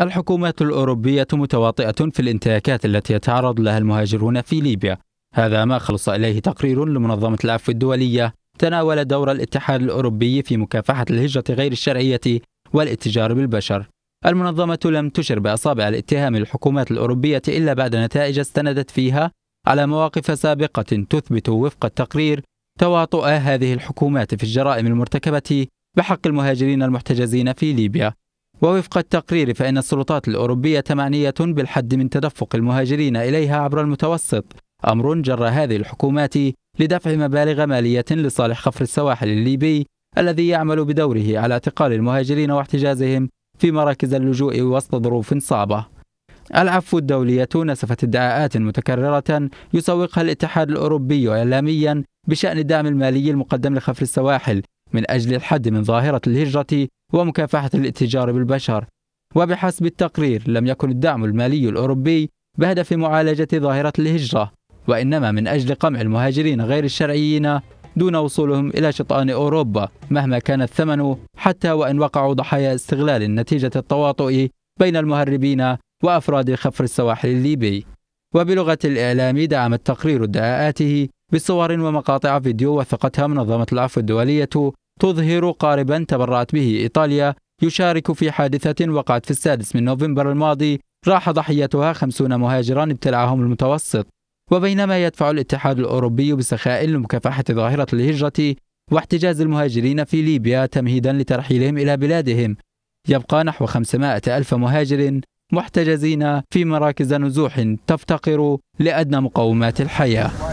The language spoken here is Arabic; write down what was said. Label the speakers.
Speaker 1: الحكومات الأوروبية متواطئة في الانتهاكات التي يتعرض لها المهاجرون في ليبيا هذا ما خلص إليه تقرير لمنظمة العفو الدولية تناول دور الاتحاد الأوروبي في مكافحة الهجرة غير الشرعية والاتجار بالبشر المنظمة لم تشر بأصابع الاتهام للحكومات الأوروبية إلا بعد نتائج استندت فيها على مواقف سابقة تثبت وفق التقرير تواطؤ هذه الحكومات في الجرائم المرتكبة بحق المهاجرين المحتجزين في ليبيا ووفق التقرير فإن السلطات الأوروبية تمانية بالحد من تدفق المهاجرين إليها عبر المتوسط أمر جر هذه الحكومات لدفع مبالغ مالية لصالح خفر السواحل الليبي الذي يعمل بدوره على اعتقال المهاجرين واحتجازهم في مراكز اللجوء وسط ظروف صعبة العفو الدولية نسفت ادعاءات متكررة يسوقها الاتحاد الأوروبي إعلاميا بشأن الدعم المالي المقدم لخفر السواحل من أجل الحد من ظاهرة الهجرة ومكافحة الاتجار بالبشر وبحسب التقرير لم يكن الدعم المالي الأوروبي بهدف معالجة ظاهرة الهجرة وإنما من أجل قمع المهاجرين غير الشرعيين دون وصولهم إلى شطآن أوروبا مهما كان الثمن حتى وإن وقعوا ضحايا استغلال نتيجة التواطؤ بين المهربين وأفراد خفر السواحل الليبي وبلغة الإعلام دعم التقرير ادعاءاته بصور ومقاطع فيديو وثقتها منظمة العفو الدولية تظهر قاربا تبرعت به إيطاليا يشارك في حادثة وقعت في السادس من نوفمبر الماضي راح ضحيتها خمسون مهاجرا ابتلعهم المتوسط وبينما يدفع الاتحاد الأوروبي بسخاء لمكافحة ظاهرة الهجرة واحتجاز المهاجرين في ليبيا تمهيدا لترحيلهم إلى بلادهم يبقى نحو 500 ألف مهاجر محتجزين في مراكز نزوح تفتقر لأدنى مقومات الحياة